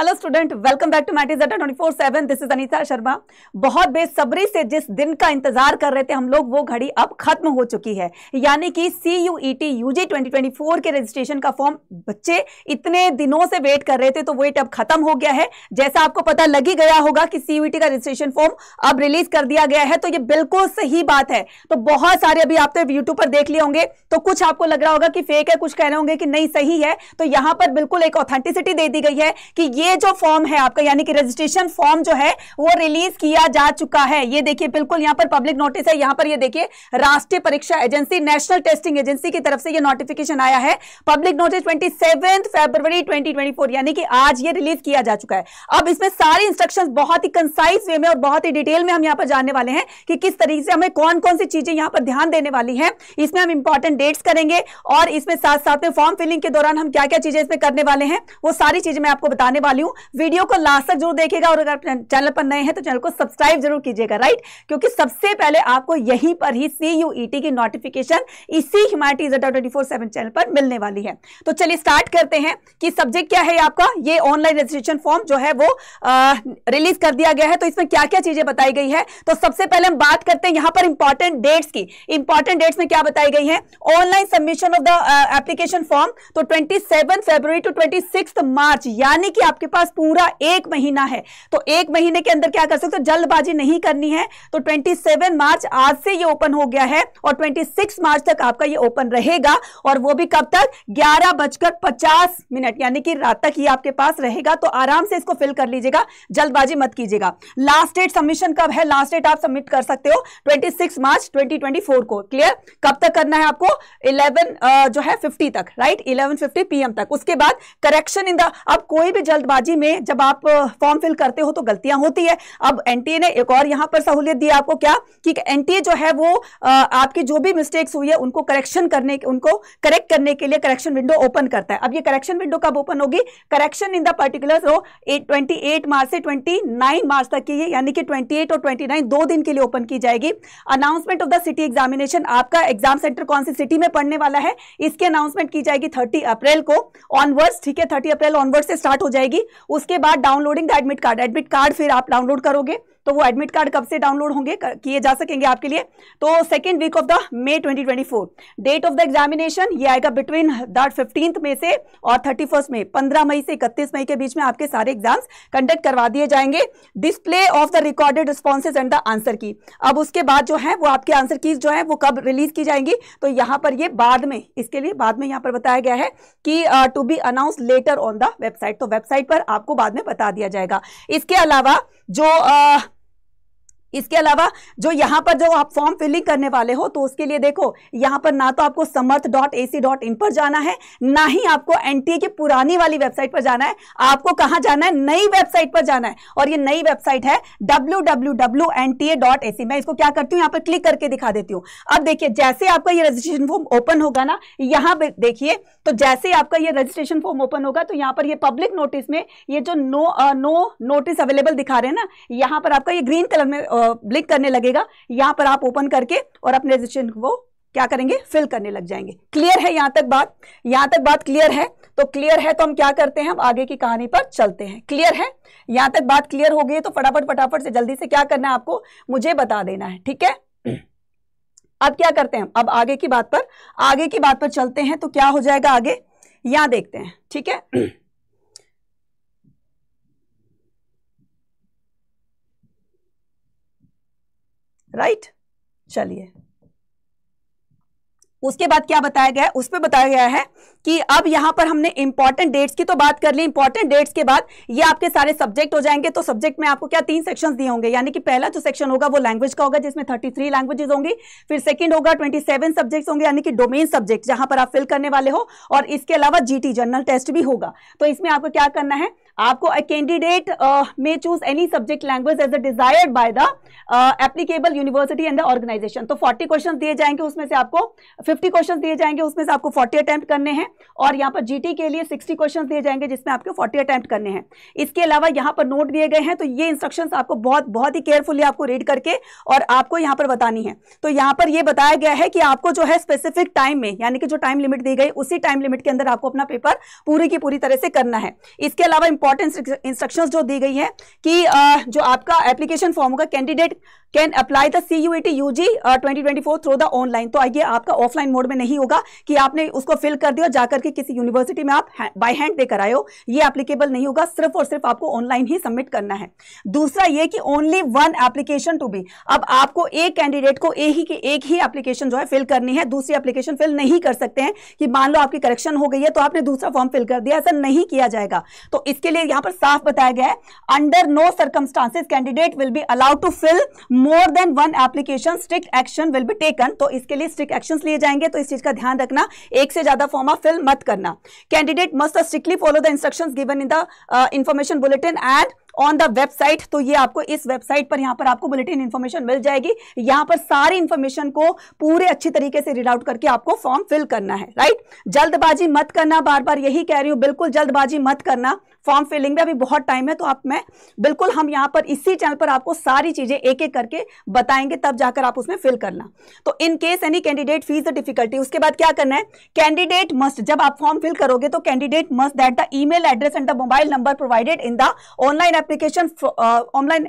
Hello student welcome back to humanities twenty four seven this is Anita Sharma बहुत बेसब्री से जिस दिन का इंतजार कर रहे थे हम लोग वो घड़ी अब खत्म हो चुकी है यानी कि C U E T U G twenty twenty four के रजिस्ट्रेशन का फॉर्म बच्चे इतने दिनों से वेट कर रहे थे तो वेट अब खत्म हो गया है जैसा आपको पता लग ही गया होगा कि सी यू टी का रजिस्ट्रेशन फॉर्म अब रिलीज कर दिया गया है तो ये बिल्कुल सही बात है तो बहुत सारे अभी आप तो यूट्यूब पर देख लिए होंगे तो कुछ आपको लग रहा होगा कि फेक है कुछ कह रहे होंगे कि नहीं सही है तो यहाँ पर बिल्कुल एक ऑथेंटिसिटी दे दी गई है कि ये जो फॉर्म है आपका यानी कि रजिस्ट्रेशन फॉर्म जो है वो रिलीज किया जा चुका है ये देखिए बिल्कुल यहाँ पर पब्लिक नोटिस है यहाँ पर ये देखिए राष्ट्रीय परीक्षा एजेंसी नेशनल टेस्टिंग एजेंसी की तरफ से ये नोटिफिकेशन आया है public notice twenty February twenty यानी कि आज ये रिलीज किया जा चुका है अब इसमें सारी इंस्ट्रक्शन बहुत ही कंसाइज वे में और बहुत ही डिटेल में हम यहाँ पर जानने वाले हैं कि किस तरीके से हमें कौन कौन सी चीजें यहाँ पर ध्यान देने वाली है इसमें हम इंपॉर्टेंट डेट्स करेंगे और इसमें साथ साथ में फॉर्म फिलिंग के दौरान हम क्या क्या चीजें इसमें करने वाले हैं वो सारी चीजें मैं आपको बताने वाली वाली हूँ वीडियो को लास्ट तक जरूर देखेगा और अगर चैनल पर नए हैं तो चैनल को सब्सक्राइब जरूर कीजिएगा राइट क्योंकि सबसे पहले आपको यहीं पर ही सी यू ई टी की नोटिफिकेशन इसी humanities twenty four seven channel पर मिलने वाली है तो चलिए स्टार्ट करते हैं कि सब्जेक्ट क्या है आपका ये ऑनलाइन रजिस्ट्रेशन फॉर्म जो है वो रिलीज कर दिया गया है तो इसमें क्या क्या चीजें बताई गई है तो सबसे पहले हम बात करते हैं यहाँ पर इंपॉर्टेंट डेट्स की इंपॉर्टेंट डेट्स में क्या बताई गई है online submission of the application form तो 27 फरवरी टू 26 मार्च यानी कि आपके पास पूरा एक महीना है तो एक महीने के अंदर क्या कर सकते हो जल्दबाजी नहीं करनी है तो 27 मार्च आज से ये ओपन हो गया है और 26 मार्च तक आपका ये ओपन रहेगा और वो भी कब तक ग्यारह बजकर पचास मिनट यानी कि रात तक ये आपके पास रहेगा तो आराम से इसको फिल कर लीजिएगा जल्दबाजी मत कीजिएगा लास्ट डेट सबमिशन कब है लास्ट डेट आप सबमिट कर सकते हो 26 मार्च 2024 को क्लियर कब तक करना है आपको इलेवन जो है फिफ्टी तक राइट इलेवन फिफ्टी पीएम तक उसके बाद करेक्शन इन द अब कोई भी जल्द जल्दबाजी में जब आप फॉर्म फिल करते हो तो गलतियां होती है अब एनटीए ने एक और यहां पर सहूलियत दी आपको क्या कि एनटीए जो है वो आपकी जो भी मिस्टेक्स हुई है उनको करेक्शन करने उनको करेक्ट करने के लिए करेक्शन विंडो ओपन करता है अब ये करेक्शन विंडो कब ओपन होगी correction in the particular row twenty March से ट्वेंटी मार्च तक की यानी कि ट्वेंटी और ट्वेंटी दो दिन के लिए ओपन की जाएगी announcement of the city examination आपका एग्जाम सेंटर कौन सी सिटी में पढ़ने वाला है इसकी अनाउंसमेंट की जाएगी थर्टी अप्रैल को ऑनवर्ड्स ठीक है थर्टी अप्रैल ऑनवर्ड से स्टार्ट हो जाएगी उसके बाद downloading the admit card admit card फिर आप डाउनलोड करोगे तो वो एडमिट कार्ड कब से डाउनलोड होंगे किए जा सकेंगे आपके लिए तो second week of the May 2024 date of the examination ये आएगा बिटवीन द फिफ्टींथ में से और थर्टी फर्स्ट में पंद्रह मई से इकतीस मई के बीच में आपके सारे एग्जाम्स कंडक्ट करवा दिए जाएंगे display of the recorded responses and the answer key अब उसके बाद जो है वो आपके आंसर की जो है वो कब रिलीज की जाएंगी तो यहाँ पर ये बाद में इसके लिए बाद में यहाँ पर बताया गया है कि to be announce later on the website तो वेबसाइट पर आपको बाद में बता दिया जाएगा इसके अलावा जो uh, इसके अलावा जो यहाँ पर जो आप फॉर्म फिलिंग करने वाले हो तो उसके लिए देखो यहाँ पर ना तो आपको समर्थ dot A C dot in पर जाना है ना ही आपको एन टी ए की पुरानी वाली वेबसाइट पर जाना है आपको कहाँ जाना है नई वेबसाइट पर जाना है और ये नई वेबसाइट है W W W N T A dot A C मैं इसको क्या करती हूँ यहाँ पर क्लिक करके दिखा देती हूँ अब देखिए जैसे आपका ये रजिस्ट्रेशन फॉर्म ओपन होगा ना यहाँ पर देखिए तो जैसे आपका ये रजिस्ट्रेशन फॉर्म ओपन होगा तो यहाँ पर ये पब्लिक नोटिस में ये जो नो नो नोटिस अवेलेबल दिखा रहे हैं ना यहाँ पर आपका ये ग्रीन कलर में ब्लिक करने लगेगा यहां पर आप ओपन करके और अपने रजिस्ट्रेशन को क्या करेंगे फिल करने लग जाएंगे क्लियर है यहां तक बात यहां तक बात क्लियर है तो क्लियर है तो हम क्या करते हैं हम आगे की कहानी पर चलते हैं क्लियर है यहां तक बात क्लियर हो गई है तो फटाफट फटाफट से जल्दी से क्या करना है आपको मुझे बता देना है ठीक है अब क्या करते हैं अब आगे की बात पर आगे की बात पर चलते हैं तो क्या हो जाएगा आगे यहां देखते हैं ठीक है राइट चलिए उसके बाद क्या बताया गया है उस पर बताया गया है कि अब यहां पर हमने इंपॉर्टेंट डेट्स की तो बात कर ली इंपॉर्टेंट डेट्स के बाद ये आपके सारे सब्जेक्ट हो जाएंगे तो सब्जेक्ट में आपको क्या तीन सेक्शंस दिए होंगे यानी कि पहला जो सेक्शन होगा वो लैंग्वेज का होगा जिसमें 33 लैंग्वेजेस होंगी फिर सेकंड होगा ट्वेंटी सब्जेक्ट्स होंगे यानी कि डोमेन सब्जेक्ट जहां पर आप फिल करने वाले हो और इसके अलावा जीटी जनरल टेस्ट भी होगा तो इसमें आपको क्या करना है आपको a candidate uh, may choose any subject language as a desired by the uh, applicable university and तो 40 क्वेश्चन दिए जाएंगे उसमें से आपको 50 क्वेश्चन दिए जाएंगे उसमें से आपको 40 अटैम्प्ट करने हैं और यहाँ पर जीटी के लिए 60 क्वेश्चन दिए जाएंगे जिसमें आपको 40 अटैम्प्ट करने हैं इसके अलावा यहाँ पर नोट दिए गए हैं तो ये इंस्ट्रक्शन आपको बहुत बहुत ही केयरफुली आपको रीड करके और आपको यहाँ पर बतानी है तो यहाँ पर यह बताया गया है कि आपको जो है स्पेसिफिक टाइम में यानी कि जो टाइम लिमिट दी गई उसी टाइम लिमिट के अंदर आपको अपना पेपर पूरी की पूरी तरह से करना है इसके अलावा इंपॉर्टेंट इंस्ट्रक्शन जो दी गई है कि uh, जो आपका एप्लीकेशन फॉर्म होगा candidate can apply the C U E T U G twenty twenty four through the online तो आइए आपका ऑफलाइन मोड में नहीं होगा कि आपने उसको फिल कर दिया जाकर के किसी यूनिवर्सिटी में आप बाय हैंड देकर आए हो ये एप्लीकेबल नहीं होगा सिर्फ और सिर्फ आपको ऑनलाइन ही सबमिट करना है दूसरा ये कि only one application to be अब आपको एक कैंडिडेट को एक ही की एक ही एप्लीकेशन जो है फिल करनी है दूसरी एप्लीकेशन फिल नहीं कर सकते हैं कि मान लो आपकी करेक्शन हो गई है तो आपने दूसरा फॉर्म फिल कर दिया ऐसा नहीं किया जाएगा तो इसके के लिए यहां पर साफ बताया गया है under no circumstances candidate will be allowed to fill more than one application strict action will be taken तो इसके लिए स्ट्रिक्ट एक्शन लिए जाएंगे तो इस चीज का ध्यान रखना एक से ज्यादा फॉर्म फिल मत करना candidate must strictly follow the instruction given in the information bulletin and on the website तो ये आपको इस वेबसाइट पर यहां पर आपको बुलेटिन इन्फॉर्मेशन मिल जाएगी यहां पर सारी इंफॉर्मेशन को पूरे अच्छी तरीके से रीड आउट करके आपको फॉर्म फिल करना है राइट जल्दबाजी मत करना बार बार यही कह रही हूं बिल्कुल जल्दबाजी मत करना फॉर्म फिलिंग में अभी बहुत टाइम है तो आप मैं बिल्कुल हम यहाँ पर इसी चैनल पर आपको सारी चीज़ें एक एक करके बताएंगे तब जाकर आप उसमें फिल करना तो in case any candidate fees difficulty उसके बाद क्या करना है कैंडिडेट मस्ट जब आप फॉर्म फिल करोगे तो candidate must that the email address and the mobile number provided in the online application online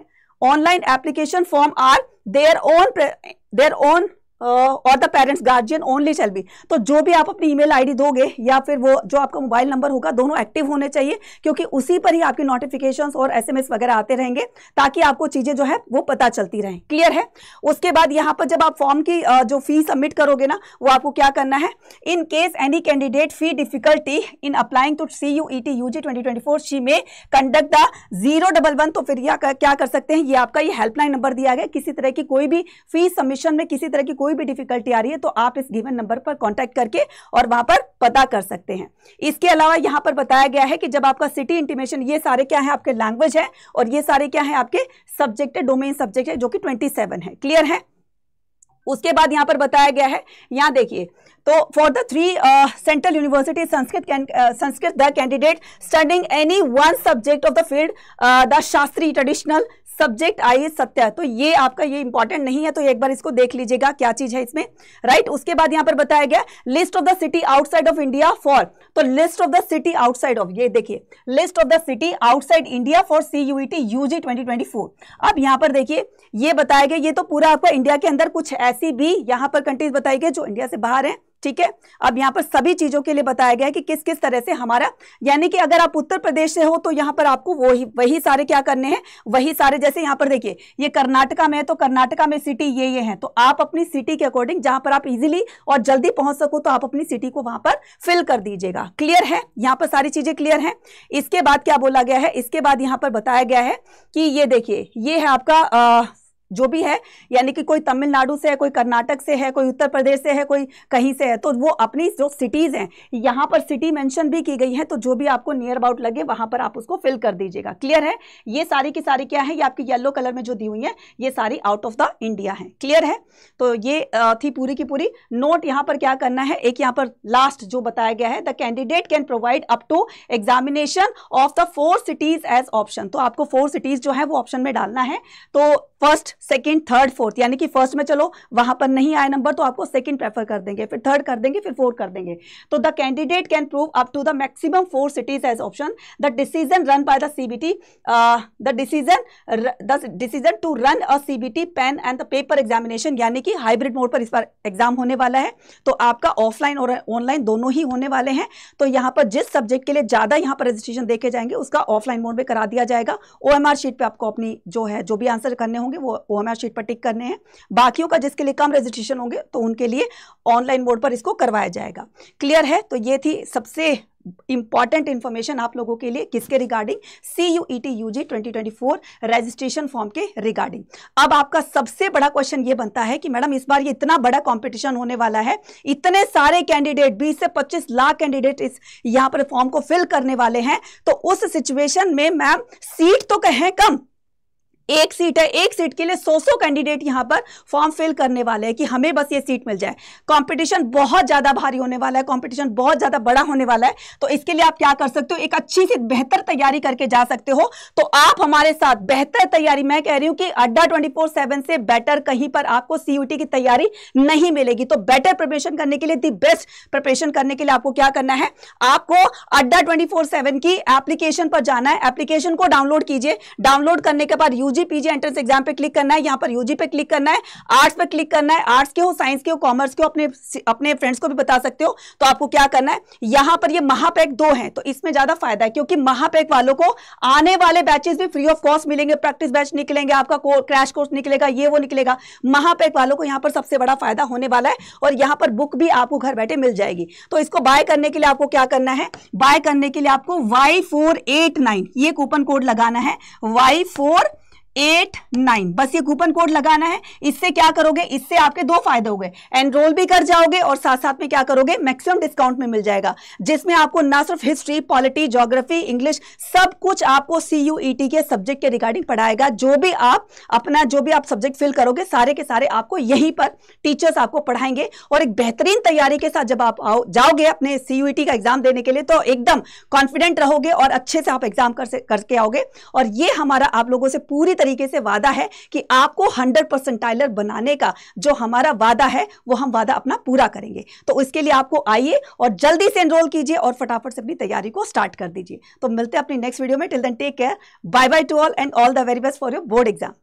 online application form are their own their own or the parents guardian only shall be तो जो भी आप अपनी email ID दोगे या फिर वो जो आपका मोबाइल नंबर होगा दोनों एक्टिव होने चाहिए क्योंकि उसी पर ही आपकी नोटिफिकेशन और एसएमएस वगैरह आते रहेंगे ताकि आपको चीजें जो है वो पता चलती रहे क्लियर है उसके बाद यहाँ पर जब आप फॉर्म की जो फी सबमिट करोगे ना वो आपको क्या करना है in case any candidate fee difficulty in applying to C U E T U G twenty twenty four शी में कंडक्ट द वन तो फिर यह क्या कर सकते हैं ये आपका ये हेल्पलाइन नंबर दिया गया किसी तरह की कोई भी फी सबमिशन में किसी तरह की कोई कोई भी डिफिकल्टी आ रही है तो आप इस गिवन नंबर पर कॉन्टैक्ट करके और वहां पर पता कर सकते हैं इसके अलावा यहां पर बताया गया है कि जब आपका सिटी इंटीमेशन ये सारे क्या है आपके लैंग्वेज है और ये सारे क्या है आपके सब्जेक्ट है डोमेन सब्जेक्ट है जो कि ट्वेंटी सेवन है क्लियर है उसके बाद यहां पर बताया गया है यहां देखिए तो for the three central university Sanskrit uh, Sanskrit the candidate studying any one subject of the field the Shastri traditional subject I S सत्या तो ये आपका ये इंपॉर्टेंट नहीं है तो एक बार इसको देख लीजिएगा क्या चीज है इसमें राइट right? उसके बाद यहां पर बताया गया list of the city outside of India for तो list of the city outside of ये देखिए list of the city outside India for C U T UG 2024 अब यहां पर देखिए ये बताया गया ये तो पूरा आपका इंडिया के अंदर कुछ ऐसी भी यहां पर कंट्रीज बताई गई जो इंडिया से बाहर है ठीक है अब यहाँ पर सभी चीजों के लिए बताया गया है कि किस किस तरह से हमारा यानी कि अगर आप उत्तर प्रदेश से हो तो यहाँ पर आपको वही वही सारे क्या करने हैं वही सारे जैसे यहाँ पर देखिए ये कर्नाटका में है तो कर्नाटका में सिटी ये ये है तो आप अपनी सिटी के अकॉर्डिंग जहां पर आप इजिली और जल्दी पहुंच सको तो आप अपनी सिटी को वहां पर फिल कर दीजिएगा क्लियर है यहाँ पर सारी चीजें क्लियर है इसके बाद क्या बोला गया है इसके बाद यहाँ पर बताया गया है कि ये देखिए ये है आपका जो भी है यानी कि कोई तमिलनाडु से है कोई कर्नाटक से है कोई उत्तर प्रदेश से है कोई कहीं से है तो वो अपनी जो सिटीज़ हैं यहाँ पर सिटी मेंशन भी की गई है तो जो भी आपको नियर अबाउट लगे वहाँ पर आप उसको फिल कर दीजिएगा क्लियर है ये सारी की सारी क्या है ये आपकी येलो कलर में जो दी हुई है ये सारी आउट ऑफ द इंडिया है क्लियर है तो ये थी पूरी की पूरी नोट यहाँ पर क्या करना है एक यहाँ पर लास्ट जो बताया गया है the candidate can provide up to examination of the four cities as option तो आपको फोर सिटीज जो है वो ऑप्शन में डालना है तो फर्स्ट सेकंड थर्ड फोर्थ यानी कि फर्स्ट में चलो वहां पर नहीं आया नंबर तो आपको सेकंड प्रेफर कर देंगे फिर थर्ड कर देंगे फिर फोर्थ कर देंगे तो the candidate can prove up to the maximum four cities as option the decision run by the CBT the decision the decision to run a CBT pen and the paper examination यानी कि hybrid mode पर इस बार exam होने वाला है तो आपका offline और ऑनलाइन दोनों ही होने वाले हैं तो यहाँ पर जिस सब्जेक्ट के लिए ज़्यादा यहाँ पर रजिस्ट्रेशन देखे जाएंगे उसका ऑफलाइन मोड में करा दिया जाएगा ओ शीट पर आपको अपनी जो है जो भी आंसर करने होंगे होंगे वो ओ एम शीट पर टिक करने हैं बाकियों का जिसके लिए कम रजिस्ट्रेशन होंगे तो उनके लिए ऑनलाइन मोड पर इसको करवाया जाएगा क्लियर है तो ये थी सबसे इंपॉर्टेंट इन्फॉर्मेशन आप लोगों के लिए किसके regarding C U E T U G twenty twenty four registration form के रिगार्डिंग अब आपका सबसे बड़ा क्वेश्चन ये बनता है कि मैडम इस बार ये इतना बड़ा कंपटीशन होने वाला है इतने सारे कैंडिडेट 20 से 25 लाख कैंडिडेट इस यहाँ पर फॉर्म को फिल करने वाले हैं तो उस सिचुएशन में मैम सीट तो कहें कम एक सीट है एक सीट के लिए सौ सौ कैंडिडेट यहां पर फॉर्म फिल करने वाले हैं कि हमें बस ये सीट मिल जाए कंपटीशन बहुत ज़्यादा भारी होने वाला है कंपटीशन बहुत ज़्यादा बड़ा होने वाला है तो इसके लिए आप क्या कर सकते हो एक अच्छी सी बेहतर तैयारी करके जा सकते हो तो आप हमारे साथ बेहतर तैयारी मैं कह रही हूं कि अड्डा ट्वेंटी से बेटर कहीं पर आपको सीयूटी की तैयारी नहीं मिलेगी तो बेटर प्रिपरेशन करने के लिए दी बेस्ट प्रिपरेशन करने के लिए आपको क्या करना है आपको अड्डा ट्वेंटी की एप्लीकेशन पर जाना है एप्लीकेशन को डाउनलोड कीजिए डाउनलोड करने के बाद use UG PG entrance exam पे क्लिक करना है यहाँ पर यूजी पे क्लिक करना है आर्ट्स पे क्लिक करना है आर्ट्स के हो साइंस के हो कॉमर्स के हो अपने अपने फ्रेंड्स को भी बता सकते हो तो आपको क्या करना है यहाँ पर ये महापैक दो है तो इसमें ज्यादा फायदा है क्योंकि महापैक वालों को आने वाले बैचेस भी फ्री ऑफ कॉस्ट मिलेंगे प्रैक्टिस बैच निकलेंगे आपका क्रैश कोर्स निकलेगा ये वो निकलेगा महापैक वालों को यहाँ पर सबसे बड़ा फायदा होने वाला है और यहाँ पर बुक भी आपको घर बैठे मिल जाएगी तो इसको बाय करने के लिए आपको क्या करना है बाय करने के लिए आपको वाई फोर एट नाइन ये कूपन कोड लगाना है वाई फोर एट नाइन बस ये कूपन कोड लगाना है इससे क्या करोगे इससे आपके दो फायदे हो गए एनरोल भी कर जाओगे और साथ साथ में क्या करोगे मैक्सिमम डिस्काउंट में मिल जाएगा जिसमें आपको ना सिर्फ हिस्ट्री पॉलिटी ज्योग्राफी इंग्लिश सब कुछ आपको सीयूईटी e के सब्जेक्ट के रिगार्डिंग पढ़ाएगा जो भी आप अपना जो भी आप सब्जेक्ट फिल करोगे सारे के सारे आपको यहीं पर टीचर्स आपको पढ़ाएंगे और एक बेहतरीन तैयारी के साथ जब आप आओ जाओगे अपने सीयूईटी e का एग्जाम देने के लिए तो एकदम कॉन्फिडेंट रहोगे और अच्छे से आप एग्जाम करके आओगे और ये हमारा आप लोगों से पूरी तरीके से वादा है कि आपको हंड्रेड परसेंट टाइलर बनाने का जो हमारा वादा है वो हम वादा अपना पूरा करेंगे तो इसके लिए आपको आइए और जल्दी से एनरोल कीजिए और फटाफट से अपनी तैयारी को स्टार्ट कर दीजिए तो मिलते हैं अपनी नेक्स्ट वीडियो में till then take care bye bye to all and all the very best for your board exam